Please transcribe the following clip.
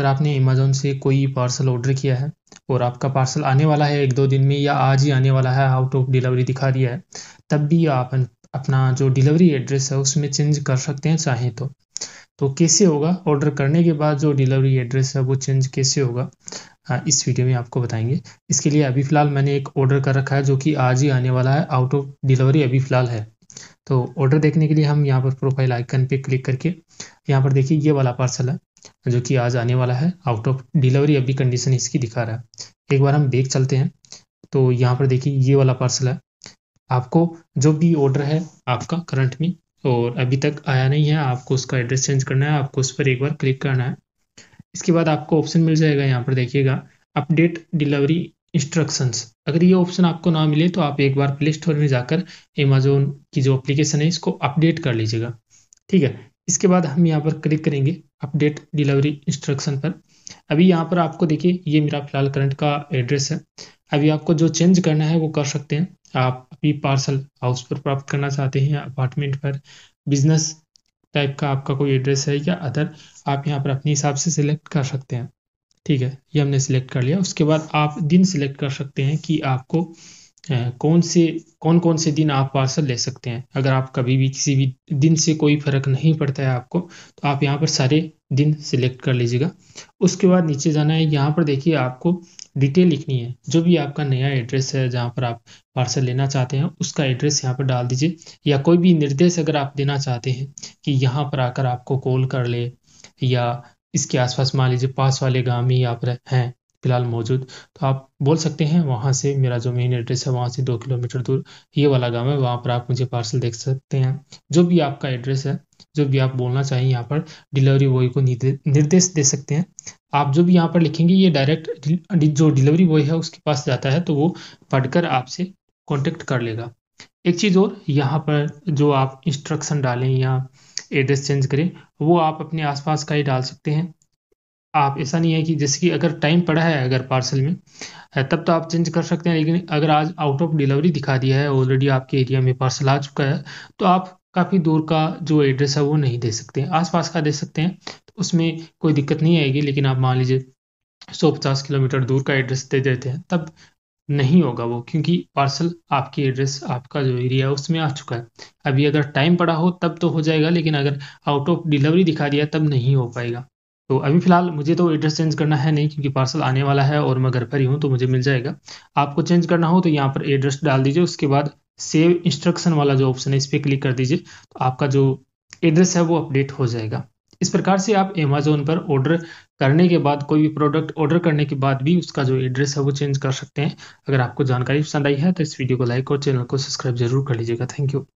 अगर आपने अमेजोन से कोई पार्सल ऑर्डर किया है और आपका पार्सल आने वाला है एक दो दिन में या आज ही आने वाला है आउट ऑफ डिलीवरी दिखा दिया है तब भी आप अपना जो डिलीवरी एड्रेस है उसमें चेंज कर सकते हैं चाहें तो तो कैसे होगा ऑर्डर करने के बाद जो डिलीवरी एड्रेस है वो चेंज कैसे होगा इस वीडियो में आपको बताएंगे इसके लिए अभी फ़िलहाल मैंने एक ऑर्डर कर रखा है जो कि आज ही आने वाला है आउट ऑफ डिलीवरी अभी फ़िलहाल है तो ऑर्डर देखने के लिए हम यहाँ पर प्रोफाइल आइकन पे क्लिक करके यहाँ पर देखिए ये वाला पार्सल है जो कि आज आने वाला है आउट ऑफ डिलीवरी अभी कंडीशन इसकी दिखा रहा है एक बार हम बेग चलते हैं तो यहाँ पर देखिए ये वाला पार्सल है आपको जो भी ऑर्डर है आपका करंट में और अभी तक आया नहीं है आपको उसका एड्रेस चेंज करना है आपको उस पर एक बार क्लिक करना है इसके बाद आपको ऑप्शन मिल जाएगा यहाँ पर देखिएगा अपडेट डिलीवरी इंस्ट्रक्शंस अगर ये ऑप्शन आपको ना मिले तो आप एक बार प्ले स्टोर में जाकर अमेजोन की जो अप्लीकेशन है इसको अपडेट कर लीजिएगा ठीक है इसके बाद हम यहाँ पर क्लिक करेंगे अपडेट डिलीवरी इंस्ट्रक्शन पर अभी यहाँ पर आपको देखिए ये मेरा फिलहाल करंट का एड्रेस है अभी आपको जो चेंज करना है वो कर सकते हैं आप अभी पार्सल हाउस पर प्राप्त करना चाहते हैं अपार्टमेंट पर बिजनेस टाइप का आपका कोई एड्रेस है या अदर आप यहाँ पर अपने हिसाब से सिलेक्ट कर सकते हैं ठीक है ये हमने सिलेक्ट कर लिया उसके बाद आप दिन सिलेक्ट कर सकते हैं कि आपको कौन से कौन कौन से दिन आप पार्सल ले सकते हैं अगर आप कभी भी किसी भी दिन से कोई फ़र्क नहीं पड़ता है आपको तो आप यहाँ पर सारे दिन सिलेक्ट कर लीजिएगा उसके बाद नीचे जाना है यहाँ पर देखिए आपको डिटेल लिखनी है जो भी आपका नया एड्रेस है जहाँ पर आप पार्सल लेना चाहते हैं उसका एड्रेस यहाँ पर डाल दीजिए या कोई भी निर्देश अगर आप देना चाहते हैं कि यहाँ पर आकर आपको कॉल कर ले या इसके आसपास मान लीजिए पास वाले गांव में ही आप हैं फ़िलहाल मौजूद तो आप बोल सकते हैं वहाँ से मेरा जो मेन एड्रेस है वहाँ से दो किलोमीटर दूर ये वाला गाँव है वहाँ पर आप मुझे पार्सल देख सकते हैं जो भी आपका एड्रेस है जो भी आप बोलना चाहें यहाँ पर डिलीवरी बॉय को निर्देश दे सकते हैं आप जो भी यहाँ पर लिखेंगे ये डायरेक्ट जो डिलीवरी बॉय है उसके पास जाता है तो वो पढ़कर आपसे कॉन्टेक्ट कर लेगा एक चीज़ और यहाँ पर जो आप इंस्ट्रक्शन डालें या एड्रेस चेंज करें वो आप अपने आसपास का ही डाल सकते हैं आप ऐसा नहीं है कि जैसे कि अगर टाइम पड़ा है अगर पार्सल में तब तो आप चेंज कर सकते हैं लेकिन अगर आज आउट ऑफ डिलीवरी दिखा दिया है ऑलरेडी आपके एरिया में पार्सल आ चुका है तो आप काफ़ी दूर का जो एड्रेस है वो नहीं दे सकते हैं आसपास का दे सकते हैं तो उसमें कोई दिक्कत नहीं आएगी लेकिन आप मान लीजिए सौ पचास किलोमीटर दूर का एड्रेस दे देते हैं तब नहीं होगा वो क्योंकि पार्सल आपकी एड्रेस आपका जो एरिया है उसमें आ चुका है अभी अगर टाइम पड़ा हो तब तो हो जाएगा लेकिन अगर आउट ऑफ डिलीवरी दिखा दिया तब नहीं हो पाएगा तो अभी फिलहाल मुझे तो एड्रेस चेंज करना है नहीं क्योंकि पार्सल आने वाला है और मैं घर पर ही हूँ तो मुझे मिल जाएगा आपको चेंज करना हो तो यहाँ पर एड्रेस डाल दीजिए उसके बाद सेव इंस्ट्रक्शन वाला जो ऑप्शन है इस पर क्लिक कर दीजिए तो आपका जो एड्रेस है वो अपडेट हो जाएगा इस प्रकार से आप अमेजोन पर ऑर्डर करने के बाद कोई भी प्रोडक्ट ऑर्डर करने के बाद भी उसका जो एड्रेस है वो चेंज कर सकते हैं अगर आपको जानकारी पसंद आई है तो इस वीडियो को लाइक और चैनल को सब्सक्राइब जरूर कर लीजिएगा थैंक यू